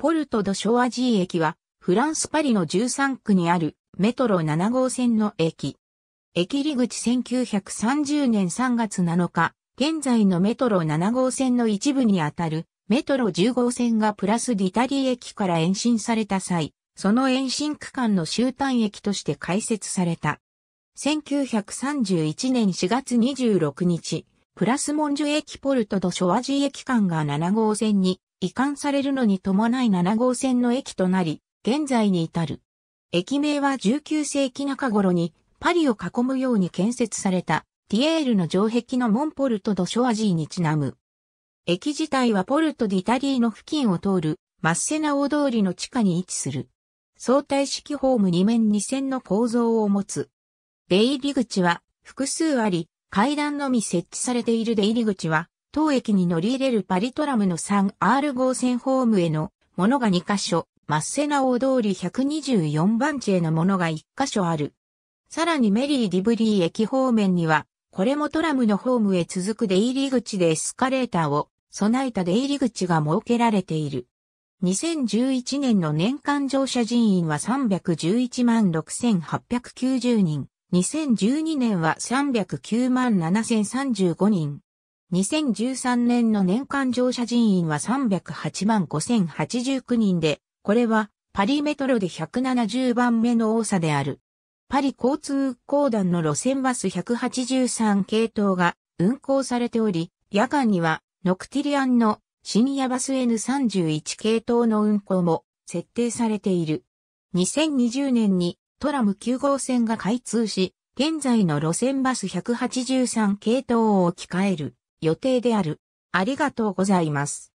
ポルト・ド・ショアジー駅は、フランス・パリの13区にあるメトロ7号線の駅。駅入口1930年3月7日、現在のメトロ7号線の一部にあたるメトロ10号線がプラスディタリー駅から延伸された際、その延伸区間の終端駅として開設された。1931年4月26日、プラスモンジュ駅ポルト・ド・ショアジー駅間が7号線に移管されるのに伴い7号線の駅となり、現在に至る。駅名は19世紀中頃にパリを囲むように建設されたティエールの城壁のモンポルト・ド・ショアジーにちなむ。駅自体はポルト・ディタリーの付近を通るマッセナ大通りの地下に位置する。相対式ホーム2面2線の構造を持つ。出入り口は複数あり、階段のみ設置されている出入り口は当駅に乗り入れるパリトラムの 3R 号線ホームへのものが2カ所、マッセナ大通り124番地へのものが1カ所ある。さらにメリー・ディブリー駅方面には、これもトラムのホームへ続く出入り口でエスカレーターを備えた出入り口が設けられている。2011年の年間乗車人員は311万6890人、2012年は309万7035人。2013年の年間乗車人員は308万5089人で、これはパリメトロで170番目の多さである。パリ交通公団の路線バス183系統が運行されており、夜間にはノクティリアンの深夜バス N31 系統の運行も設定されている。2020年にトラム9号線が開通し、現在の路線バス183系統を置き換える。予定である。ありがとうございます。